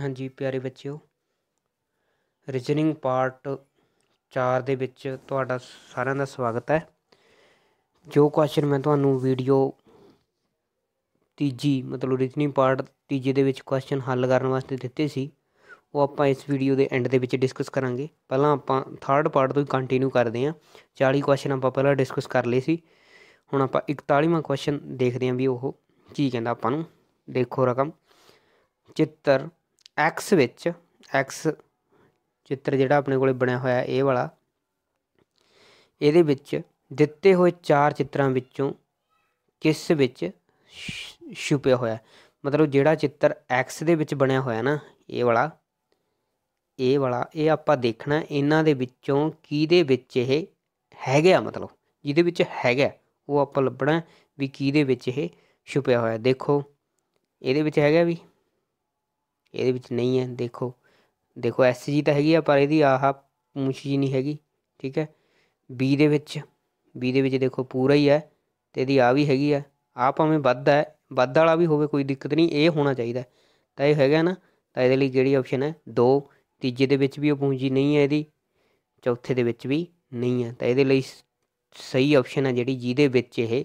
ਹਾਂਜੀ ਪਿਆਰੇ ਬੱਚਿਓ ਰੀਜਨਿੰਗ ਪਾਰਟ 4 ਦੇ ਵਿੱਚ ਤੁਹਾਡਾ ਸਾਰਿਆਂ ਦਾ ਸਵਾਗਤ ਹੈ ਜੋ ਕੁਐਸਚਨ ਮੈਂ ਤੁਹਾਨੂੰ ਵੀਡੀਓ ਤੀਜੀ ਮਤਲਬ ਰੀਜਨਿੰਗ ਪਾਰਟ ਤੀਜੇ ਦੇ ਵਿੱਚ ਕੁਐਸਚਨ ਹੱਲ ਕਰਨ ਵਾਸਤੇ ਦਿੱਤੇ ਸੀ ਉਹ ਆਪਾਂ ਇਸ ਵੀਡੀਓ ਦੇ ਐਂਡ ਦੇ ਵਿੱਚ ਡਿਸਕਸ ਕਰਾਂਗੇ ਪਹਿਲਾਂ ਆਪਾਂ ਥਰਡ ਪਾਰਟ ਤੋਂ ਹੀ ਕੰਟੀਨਿਊ ਕਰਦੇ ਹਾਂ 40 ਕੁਐਸਚਨ ਆਪਾਂ ਪਹਿਲਾਂ ਡਿਸਕਸ ਕਰ ਲਏ ਸੀ ਹੁਣ ਆਪਾਂ 41ਵਾਂ ਕੁਐਸਚਨ ਦੇਖਦੇ ਹਾਂ ਵੀ ਉਹ ਕੀ ਕਹਿੰਦਾ ਆਪਾਂ ਨੂੰ ਦੇਖੋ ਰਕਮ ਚਿੱਤਰ x ਵਿੱਚ x ਚਿੱਤਰ ਜਿਹੜਾ ਆਪਣੇ ਕੋਲੇ ਬਣਿਆ ਹੋਇਆ ਇਹ ਵਾਲਾ ਇਹਦੇ ਵਿੱਚ ਦਿੱਤੇ ਹੋਏ ਚਾਰ ਚਿੱਤਰਾਂ ਵਿੱਚੋਂ ਕਿਸ ਵਿੱਚ ਛੁਪਿਆ ਹੋਇਆ ਮਤਲਬ ਜਿਹੜਾ ਚਿੱਤਰ x ਦੇ ਵਿੱਚ ਬਣਿਆ ਹੋਇਆ ਨਾ ਇਹ ਵਾਲਾ ਇਹ ਵਾਲਾ ਇਹ ਆਪਾਂ ਦੇਖਣਾ ਇਹਨਾਂ ਦੇ ਵਿੱਚੋਂ ਕਿਹਦੇ ਵਿੱਚ ਇਹ ਹੈਗਾ ਮਤਲਬ ਜਿਹਦੇ ਵਿੱਚ ਹੈਗਾ ਉਹ ਆਪਾਂ ਲੱਭਣਾ ਵੀ ਕਿਹਦੇ ਵਿੱਚ ਇਹ ਛੁਪਿਆ ਹੋਇਆ ਦੇਖੋ ਇਹਦੇ ਵਿੱਚ ਹੈਗਾ ਵੀ ਇਹਦੇ ਵਿੱਚ ਨਹੀਂ ਹੈ ਦੇਖੋ ਦੇਖੋ ਐਸ ਜੀ ਤਾਂ ਹੈਗੀ ਆ ਪਰ ਇਹਦੀ ਆਹ ਪੂੰਛ ਜੀ ਨਹੀਂ ਹੈਗੀ ਠੀਕ ਹੈ ਬੀ ਦੇ ਵਿੱਚ ਬੀ ਦੇ ਵਿੱਚ ਦੇਖੋ ਪੂਰਾ ਹੀ ਹੈ ਤੇ ਇਹਦੀ ਆ ਵੀ ਹੈਗੀ ਆ ਆ ਭਾਵੇਂ ਵੱਧ ਹੈ ਵੱਧ ਵਾਲਾ ਵੀ ਹੋਵੇ ਕੋਈ ਦਿੱਕਤ ਨਹੀਂ ਇਹ ਹੋਣਾ ਚਾਹੀਦਾ ਤਾਂ ਇਹ ਹੈਗਾ ਨਾ ਤਾਂ ਇਹਦੇ ਲਈ ਕਿਹੜੀ ਆਪਸ਼ਨ ਹੈ 2 ਤੀਜੇ ਦੇ ਵਿੱਚ ਵੀ ਉਹ ਪੂੰਜੀ ਨਹੀਂ ਹੈ ਇਹਦੀ ਚੌਥੇ ਦੇ ਵਿੱਚ ਵੀ ਨਹੀਂ ਹੈ ਤਾਂ ਇਹਦੇ ਲਈ ਸਹੀ ਆਪਸ਼ਨ ਹੈ ਜਿਹੜੀ ਜਿਹਦੇ ਵਿੱਚ ਇਹ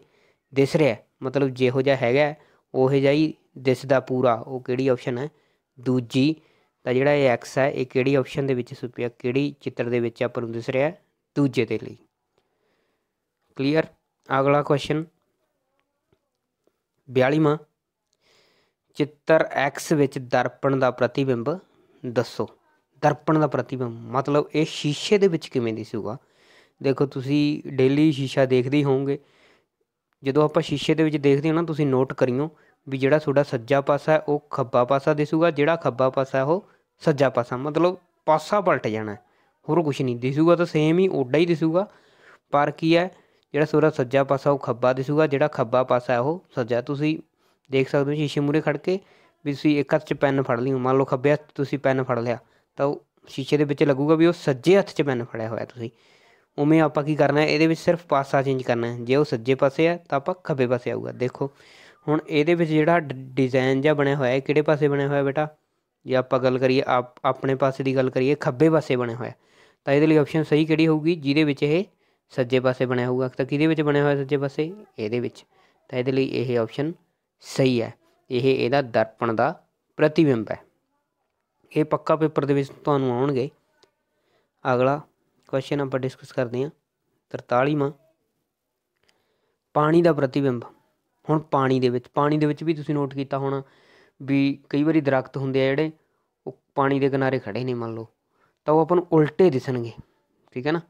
ਦਿਸ ਰਿਹਾ ਮਤਲਬ ਜਿਹੋ ਜਿਹਾ ਹੈਗਾ ਉਹ ਜਿਹਾ ਹੀ ਦਿਸਦਾ ਪੂਰਾ ਉਹ ਕਿਹੜੀ ਆਪਸ਼ਨ ਹੈ ਦੂਜੀ ਤਾਂ ਜਿਹੜਾ ਇਹ x ਹੈ ਇਹ ਕਿਹੜੀ ਆਪਸ਼ਨ ਦੇ ਵਿੱਚ ਸੁਪਿਆ ਕਿਹੜੀ ਚਿੱਤਰ ਦੇ ਵਿੱਚ ਆਪਾਂ ਨੂੰ ਦਿਸ ਰਿਹਾ ਦੂਜੇ ਦੇ ਲਈ ਕਲੀਅਰ ਅਗਲਾ ਕੁਐਸਚਨ 42ਵਾਂ ਚਿੱਤਰ x ਵਿੱਚ ਦਰਪਣ ਦਾ ਪ੍ਰਤੀਬਿੰਬ ਦੱਸੋ ਦਰਪਣ ਦਾ ਪ੍ਰਤੀਬਿੰਬ ਮਤਲਬ ਇਹ ਸ਼ੀਸ਼ੇ ਦੇ ਵਿੱਚ ਕਿਵੇਂ ਦਿਸੂਗਾ ਦੇਖੋ ਤੁਸੀਂ ਡੇਲੀ ਸ਼ੀਸ਼ਾ ਦੇਖਦੇ ਹੋਵੋਗੇ ਜਦੋਂ ਆਪਾਂ ਸ਼ੀਸ਼ੇ ਦੇ ਵਿੱਚ ਦੇਖਦੇ ਹਾਂ ਨਾ ਤੁਸੀਂ ਨੋਟ ਕਰਿਓ ਵੀ ਜਿਹੜਾ ਤੁਹਾਡਾ ਸੱਜਾ ਪਾਸਾ ਹੈ ਉਹ ਖੱਬਾ ਪਾਸਾ ਦਿਸੂਗਾ ਜਿਹੜਾ ਖੱਬਾ ਪਾਸਾ ਹੈ ਉਹ ਸੱਜਾ ਪਾਸਾ ਮਤਲਬ ਪਾਸਾ ਪਲਟ ਜਾਣਾ ਹੋਰ ਕੁਝ ਨਹੀਂ ਦਿਸੂਗਾ ਤਾਂ ਸੇਮ ਹੀ ਓਡਾ ਹੀ ਦਿਸੂਗਾ ਪਰ ਕੀ ਹੈ ਜਿਹੜਾ ਤੁਹਾਡਾ ਸੱਜਾ ਪਾਸਾ ਉਹ ਖੱਬਾ ਦਿਸੂਗਾ ਜਿਹੜਾ ਖੱਬਾ ਪਾਸਾ ਹੈ ਉਹ ਸੱਜਾ ਤੁਸੀਂ ਦੇਖ ਸਕਦੇ ਹੋ ਸ਼ੀਸ਼ੇ ਮੂਰੇ ਖੜ ਕੇ ਵੀ ਤੁਸੀਂ ਇੱਕ ਹੱਥ 'ਚ ਪੈਨ ਫੜ ਲਈ ਮੰਨ ਲਓ ਖੱਬੇ ਹੱਥ ਤੁਸੀਂ ਪੈਨ ਫੜ ਲਿਆ ਤਾਂ ਉਹ ਸ਼ੀਸ਼ੇ ਦੇ ਵਿੱਚ ਲੱਗੂਗਾ ਵੀ ਉਹ ਸੱਜੇ ਹੱਥ 'ਚ ਪੈਨ ਫੜਿਆ ਹੋਇਆ ਤੁਸੀਂ ਉਵੇਂ ਆਪਾਂ ਕੀ ਕਰਨਾ ਹੈ ਇਹਦੇ ਵਿੱਚ ਸਿਰਫ ਪਾਸਾ ਚੇਂਜ ਕਰਨਾ ਹੈ ਜੇ ਉਹ ਸੱਜੇ ਪਾਸੇ ਆ ਤਾਂ ਆਪਾਂ ਖੱਬੇ ਪਾਸੇ ਆਊਗਾ ਦੇਖੋ ਹੁਣ ਇਹਦੇ ਵਿੱਚ ਜਿਹੜਾ ਡਿਜ਼ਾਈਨ ਜਿਹਾ ਬਣਿਆ ਹੋਇਆ ਹੈ ਕਿਹੜੇ ਪਾਸੇ ਬਣਿਆ ਹੋਇਆ ਬੇਟਾ ਜੇ ਆਪਾਂ ਗੱਲ ਕਰੀਏ ਆਪ ਆਪਣੇ ਪਾਸੇ ਦੀ ਗੱਲ ਕਰੀਏ ਖੱਬੇ ਪਾਸੇ ਬਣਿਆ ਹੋਇਆ ਤਾਂ ਇਹਦੇ ਲਈ ਆਪਸ਼ਨ ਸਹੀ ਕਿਹੜੀ ਹੋਊਗੀ ਜਿਹਦੇ ਵਿੱਚ ਇਹ ਸੱਜੇ ਪਾਸੇ ਬਣਿਆ ਹੋਊਗਾ ਤਾਂ ਕਿਹਦੇ ਵਿੱਚ ਬਣਿਆ ਹੋਇਆ ਸੱਜੇ ਪਾਸੇ ਇਹਦੇ ਵਿੱਚ ਤਾਂ ਇਹਦੇ ਲਈ ਇਹ ਆਪਸ਼ਨ ਸਹੀ ਹੈ ਇਹ ਇਹਦਾ ਦਰਪਣ ਦਾ ਪ੍ਰਤੀਬਿੰਬ ਹੈ ਇਹ ਪੱਕਾ ਪੇਪਰ ਦੇ ਵਿੱਚ ਤੁਹਾਨੂੰ ਆਉਣਗੇ ਅਗਲਾ ਕੁਐਸਚਨ ਆਪਾਂ ਡਿਸਕਸ ਕਰਦੇ ਹਾਂ 43ਵਾਂ ਪਾਣੀ ਦਾ ਪ੍ਰਤੀਬਿੰਬ ਹੁਣ ਪਾਣੀ ਦੇ ਵਿੱਚ ਪਾਣੀ ਦੇ ਵਿੱਚ ਵੀ ਤੁਸੀਂ ਨੋਟ ਕੀਤਾ ਹੋਣਾ ਵੀ ਕਈ ਵਾਰੀ ਦਰਖਤ ਹੁੰਦੇ ਆ ਜਿਹੜੇ ਉਹ ਪਾਣੀ ਦੇ ਕਿਨਾਰੇ ਖੜੇ ਨੇ ਮੰਨ ਲਓ ਤਾਂ ਉਹ ਆਪਾਂ ਨੂੰ ਉਲਟੇ ਦਿਸਣਗੇ ਠੀਕ ਹੈ ਨਾ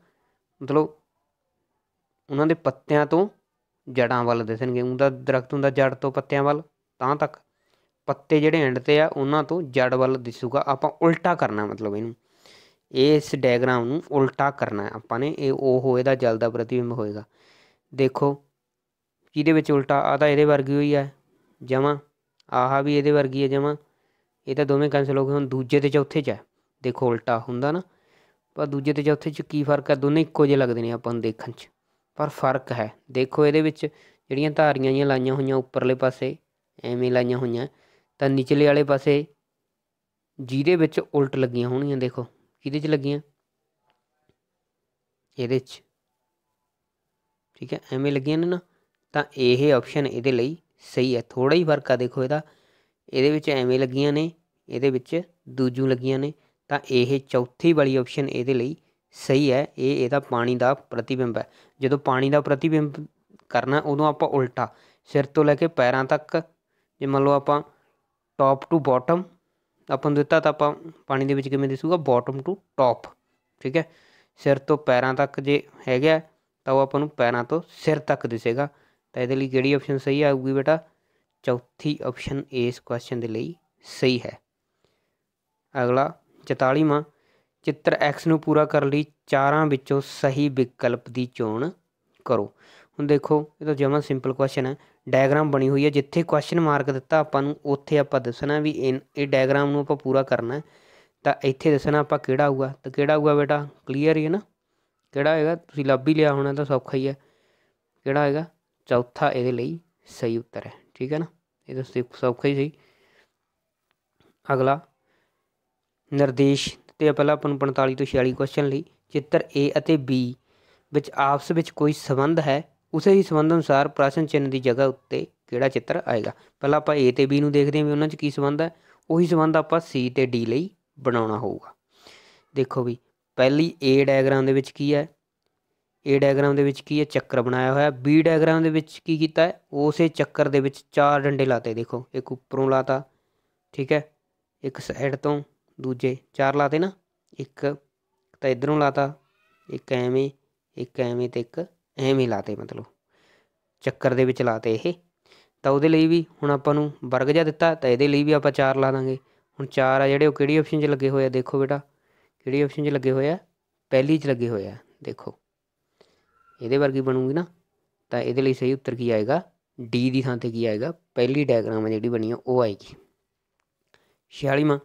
ਮਤਲਬ ਉਹਨਾਂ ਦੇ ਪੱਤਿਆਂ ਤੋਂ ਜੜਾਂ ਵੱਲ ਦਿਸਣਗੇ ਉਹਦਾ ਦਰਖਤ ਹੁੰਦਾ ਜੜ ਤੋਂ ਪੱਤਿਆਂ ਵੱਲ ਤਾਂ ਤੱਕ ਪੱਤੇ ਜਿਹੜੇ ਐਂਡ ਤੇ ਆ ਉਹਨਾਂ ਤੋਂ ਜੜ ਵੱਲ ਦਿਸੂਗਾ ਆਪਾਂ ਉਲਟਾ ਕਰਨਾ ਮਤਲਬ ਇਹਨੂੰ ਇਸ ਡਾਇਗਰਾਮ ਨੂੰ ਉਲਟਾ ਕਰਨਾ ਆਪਾਂ ਨੇ ਇਹ ਉਹ ਇਹਦਾ ਜਲ ਦਾ ਪ੍ਰਤੀਬਿੰਬ ਹੋਏਗਾ ਦੇਖੋ ਕਿਹਦੇ ਵਿੱਚ ਉਲਟਾ ਆ ਤਾਂ ਇਹਦੇ ਵਰਗੀ ਹੋਈ ਆ ਜਮਾ ਆਹ ਵੀ ਇਹਦੇ ਵਰਗੀ ਹੈ ਜਮਾ ਇਹ ਤਾਂ ਦੋਵੇਂ ਕੈਂਸਲ ਹੋ ਗਏ ਹੁਣ ਦੂਜੇ ਤੇ ਚੌਥੇ 'ਚ ਹੈ ਦੇਖੋ ਉਲਟਾ ਹੁੰਦਾ ਨਾ ਪਰ ਦੂਜੇ ਤੇ ਚੌਥੇ 'ਚ ਕੀ ਫਰਕ ਹੈ ਦੋਨੇ ਇੱਕੋ ਜਿਹੇ ਲੱਗਦੇ ਨੇ ਆਪਾਂ ਨੂੰ ਦੇਖਣ 'ਚ ਪਰ ਫਰਕ ਹੈ ਦੇਖੋ ਇਹਦੇ ਵਿੱਚ ਜਿਹੜੀਆਂ ਧਾਰੀਆਂ ਜੀਆਂ ਲਾਈਆਂ ਹੋਈਆਂ ਉੱਪਰਲੇ ਪਾਸੇ ਐਵੇਂ ਲਾਈਆਂ ਹੋਈਆਂ ਤਾਂ ਨਿਚਲੇ ਵਾਲੇ ਪਾਸੇ ਜਿਹਦੇ ਵਿੱਚ ਉਲਟ ਲੱਗੀਆਂ ਹੋਣੀਆਂ ਦੇਖੋ ਕਿਹਦੇ 'ਚ ਲੱਗੀਆਂ ਇਹਦੇ 'ਚ ਠੀਕ ਹੈ ਐਵੇਂ ਲੱਗੀਆਂ ਨੇ ਨਾ ਤਾਂ ਇਹ ਆਪਸ਼ਨ ਇਹਦੇ ਲਈ ਸਹੀ ਹੈ ਥੋੜਾ ਹੀ ਫਰਕ ਆ ਦੇਖੋ ਇਹਦਾ ਇਹਦੇ ਵਿੱਚ ਐਵੇਂ ਲੱਗੀਆਂ ਨੇ ਇਹਦੇ ਵਿੱਚ ਦੂਜੂ ਲੱਗੀਆਂ ਨੇ ਤਾਂ ਇਹ ਚੌਥੀ ਵਾਲੀ ਆਪਸ਼ਨ ਇਹਦੇ ਲਈ ਸਹੀ ਹੈ ਇਹ ਇਹਦਾ ਪਾਣੀ ਦਾ ਪ੍ਰਤੀਬਿੰਬ ਹੈ ਜਦੋਂ ਪਾਣੀ ਦਾ ਪ੍ਰਤੀਬਿੰਬ ਕਰਨਾ ਉਦੋਂ ਆਪਾਂ ਉਲਟਾ ਸਿਰ ਤੋਂ ਲੈ ਕੇ ਪੈਰਾਂ ਤੱਕ ਜੇ ਮੰਨ ਲਓ ਆਪਾਂ ਟੌਪ ਟੂ ਬਾਟਮ ਆਪਾਂ ਦਿੱਤਾ ਤਾਂ ਆਪਾਂ ਪਾਣੀ ਦੇ ਵਿੱਚ ਕਿਵੇਂ ਦਿਸੂਗਾ ਬਾਟਮ ਟੂ ਟੌਪ ਠੀਕ ਹੈ ਸਿਰ ਤੋਂ ਪੈਰਾਂ ਤੱਕ ਜੇ ਹੈਗਾ ਤਾਂ ਉਹ ਆਪਾਂ ਨੂੰ ਪੈਰਾਂ ਤੋਂ ਸਿਰ ਤੱਕ ਦਿਸੇਗਾ ਤਾਂ ਇਹਦੇ ਲਈ ਕਿਹੜੀ ਆਪਸ਼ਨ ਸਹੀ ਆਊਗੀ ਬੇਟਾ ਚੌਥੀ ਆਪਸ਼ਨ ਇਸ ਕੁਐਸਚਨ ਦੇ ਲਈ ਸਹੀ ਹੈ ਅਗਲਾ 44ਵਾਂ ਚਿੱਤਰ ਐਕਸ ਨੂੰ ਪੂਰਾ ਕਰਨ ਲਈ ਚਾਰਾਂ ਵਿੱਚੋਂ ਸਹੀ ਵਿਕਲਪ ਦੀ ਚੋਣ ਕਰੋ ਹੁਣ ਦੇਖੋ ਇਹ ਤਾਂ ਜਮਾਂ ਸਿੰਪਲ ਕੁਐਸਚਨ ਹੈ ਡਾਇਗਰਾਮ ਬਣੀ ਹੋਈ ਹੈ ਜਿੱਥੇ ਕੁਐਸਚਨ ਮਾਰਕ ਦਿੱਤਾ ਆਪਾਂ ਨੂੰ ਉੱਥੇ ਆਪਾਂ ਦੱਸਣਾ ਵੀ ਇਹ ਡਾਇਗਰਾਮ ਨੂੰ ਆਪਾਂ ਪੂਰਾ ਕਰਨਾ ਤਾਂ ਇੱਥੇ ਦੱਸਣਾ ਆਪਾਂ ਕਿਹੜਾ ਆਊਗਾ ਤਾਂ ਕਿਹੜਾ ਆਊਗਾ ਬੇਟਾ ਕਲੀਅਰ ਹੀ ਹੈ ਨਾ ਕਿਹੜਾ ਹੈਗਾ ਤੁਸੀਂ ਲੱਭ ਹੀ ਲਿਆ ਹੋਣਾ ਤਾਂ ਸੌਖਾ ਹੀ ਹੈ ਕਿਹੜਾ ਹੈਗਾ ਚੌਥਾ ਇਹਦੇ ਲਈ ਸਹੀ ਉੱਤਰ ਹੈ ਠੀਕ ਹੈ ਨਾ ਇਹ ਤਾਂ ਸੌਖਾ ਹੀ ਸੀ ਅਗਲਾ ਨਿਰਦੇਸ਼ ਤੇ ਪਹਿਲਾਂ ਆਪਾਂ ਨੂੰ 45 ਤੋਂ 46 ਕੁਐਸਚਨ ਲਈ ਚਿੱਤਰ A ਅਤੇ B ਵਿੱਚ ਆਪਸ ਵਿੱਚ ਕੋਈ ਸਬੰਧ ਹੈ ਉਸੇ ਹੀ ਸਬੰਧ ਅਨੁਸਾਰ ਪ੍ਰਸ਼ਨ ਚਿੰਨ੍ਹ ਦੀ ਜਗ੍ਹਾ ਉੱਤੇ ਕਿਹੜਾ ਚਿੱਤਰ ਆਏਗਾ ਪਹਿਲਾਂ ਆਪਾਂ A ਤੇ B ਨੂੰ ਦੇਖਦੇ ਹਾਂ ਵੀ ਉਹਨਾਂ 'ਚ ਕੀ ਸਬੰਧ ਹੈ ਉਹੀ ਸਬੰਧ ਆਪਾਂ C ਤੇ D ਲਈ ਬਣਾਉਣਾ ਹੋਊਗਾ ਦੇਖੋ ਵੀ ਪਹਿਲੀ A ਡਾਇਗਰਾਮ ਦੇ ਵਿੱਚ ਕੀ ਹੈ ਏ ਡਾਇਗ੍ਰਾਮ ਦੇ ਵਿੱਚ ਕੀ ਹੈ ਚੱਕਰ ਬਣਾਇਆ ਹੋਇਆ ਬੀ ਡਾਇਗ੍ਰਾਮ ਦੇ ਵਿੱਚ ਕੀ ਕੀਤਾ ਹੈ ਉਸੇ ਚੱਕਰ ਦੇ ਵਿੱਚ ਚਾਰ ਡੰਡੇ ਲਾਤੇ ਦੇਖੋ ਇੱਕ ਉੱਪਰੋਂ ਲਾਤਾ ਠੀਕ ਹੈ ਇੱਕ ਸਾਈਡ ਤੋਂ ਦੂਜੇ ਚਾਰ ਲਾਤੇ ਨਾ ਇੱਕ ਤਾਂ ਇਧਰੋਂ ਲਾਤਾ ਇੱਕ ਐਵੇਂ ਇੱਕ ਐਵੇਂ ਤੇ ਇੱਕ ਐਵੇਂ ਲਾਤੇ ਮਤਲਬ ਚੱਕਰ ਦੇ ਵਿੱਚ ਲਾਤੇ ਇਹ ਤਾਂ ਉਹਦੇ ਲਈ ਵੀ ਹੁਣ ਆਪਾਂ ਨੂੰ ਵਰਗ ਜਿਹਾ ਦਿੱਤਾ ਤਾਂ ਇਹਦੇ ਲਈ ਵੀ ਆਪਾਂ ਚਾਰ ਲਾ ਦਾਂਗੇ ਹੁਣ ਚਾਰ ਆ ਜਿਹੜੇ ਉਹ ਕਿਹੜੀ ਆਪਸ਼ਨ 'ਚ ਲੱਗੇ ਹੋਏ ਆ ਦੇਖੋ ਬੇਟਾ ਕਿਹੜੀ ਆਪਸ਼ਨ 'ਚ ਲੱਗੇ ਹੋਏ ਆ ਪਹਿਲੀ 'ਚ ਲੱਗੇ ਹੋਏ ਆ ਦੇਖੋ ਇਹਦੇ ਵਰਗੀ ਬਣੂਗੀ ਨਾ ਤਾਂ ਇਹਦੇ ਲਈ ਸਹੀ ਉੱਤਰ ਕੀ ਆਏਗਾ ਡੀ ਦੀ ਥਾਂ ਤੇ ਕੀ ਆਏਗਾ ਪਹਿਲੀ ਡਾਇਗਰਾਮ ਜਿਹੜੀ ਬਣੀ ਆ ਉਹ ਆਏਗੀ 46ਵਾਂ